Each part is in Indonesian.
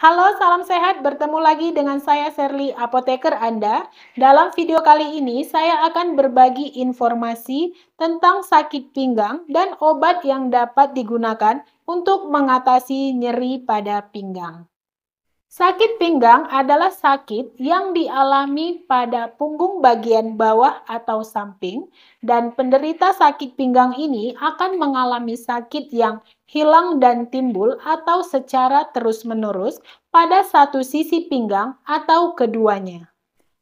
Halo, salam sehat. Bertemu lagi dengan saya Serly, apoteker Anda. Dalam video kali ini, saya akan berbagi informasi tentang sakit pinggang dan obat yang dapat digunakan untuk mengatasi nyeri pada pinggang. Sakit pinggang adalah sakit yang dialami pada punggung bagian bawah atau samping dan penderita sakit pinggang ini akan mengalami sakit yang hilang dan timbul atau secara terus-menerus pada satu sisi pinggang atau keduanya.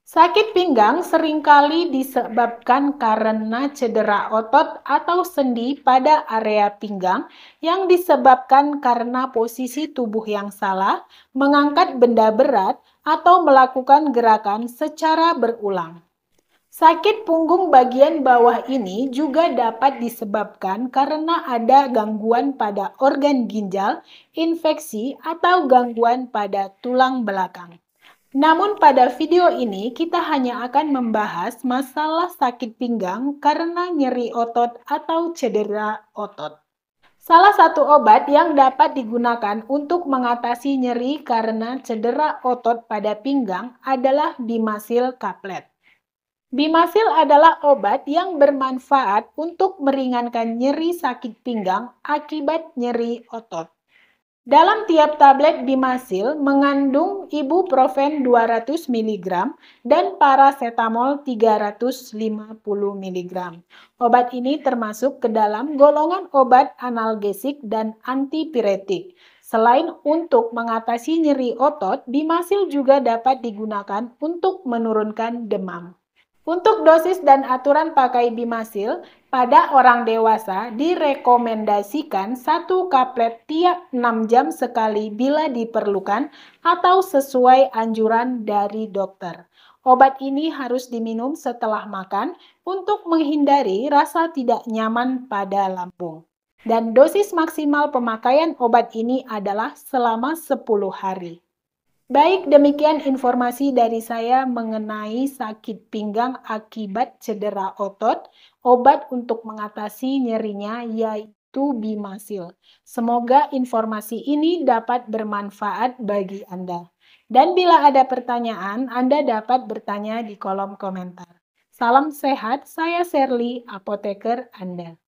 Sakit pinggang seringkali disebabkan karena cedera otot atau sendi pada area pinggang yang disebabkan karena posisi tubuh yang salah, mengangkat benda berat, atau melakukan gerakan secara berulang. Sakit punggung bagian bawah ini juga dapat disebabkan karena ada gangguan pada organ ginjal, infeksi, atau gangguan pada tulang belakang. Namun pada video ini kita hanya akan membahas masalah sakit pinggang karena nyeri otot atau cedera otot. Salah satu obat yang dapat digunakan untuk mengatasi nyeri karena cedera otot pada pinggang adalah bimasil kaplet. Bimasil adalah obat yang bermanfaat untuk meringankan nyeri sakit pinggang akibat nyeri otot. Dalam tiap tablet Bimasil mengandung ibuprofen 200 mg dan paracetamol 350 mg. Obat ini termasuk ke dalam golongan obat analgesik dan antipiretik. Selain untuk mengatasi nyeri otot, Bimasil juga dapat digunakan untuk menurunkan demam. Untuk dosis dan aturan pakai bimasil, pada orang dewasa direkomendasikan satu kaplet tiap 6 jam sekali bila diperlukan atau sesuai anjuran dari dokter. Obat ini harus diminum setelah makan untuk menghindari rasa tidak nyaman pada lambung. Dan dosis maksimal pemakaian obat ini adalah selama 10 hari. Baik, demikian informasi dari saya mengenai sakit pinggang akibat cedera otot, obat untuk mengatasi nyerinya yaitu Bimasil. Semoga informasi ini dapat bermanfaat bagi Anda. Dan bila ada pertanyaan, Anda dapat bertanya di kolom komentar. Salam sehat, saya Sherly, apoteker Anda.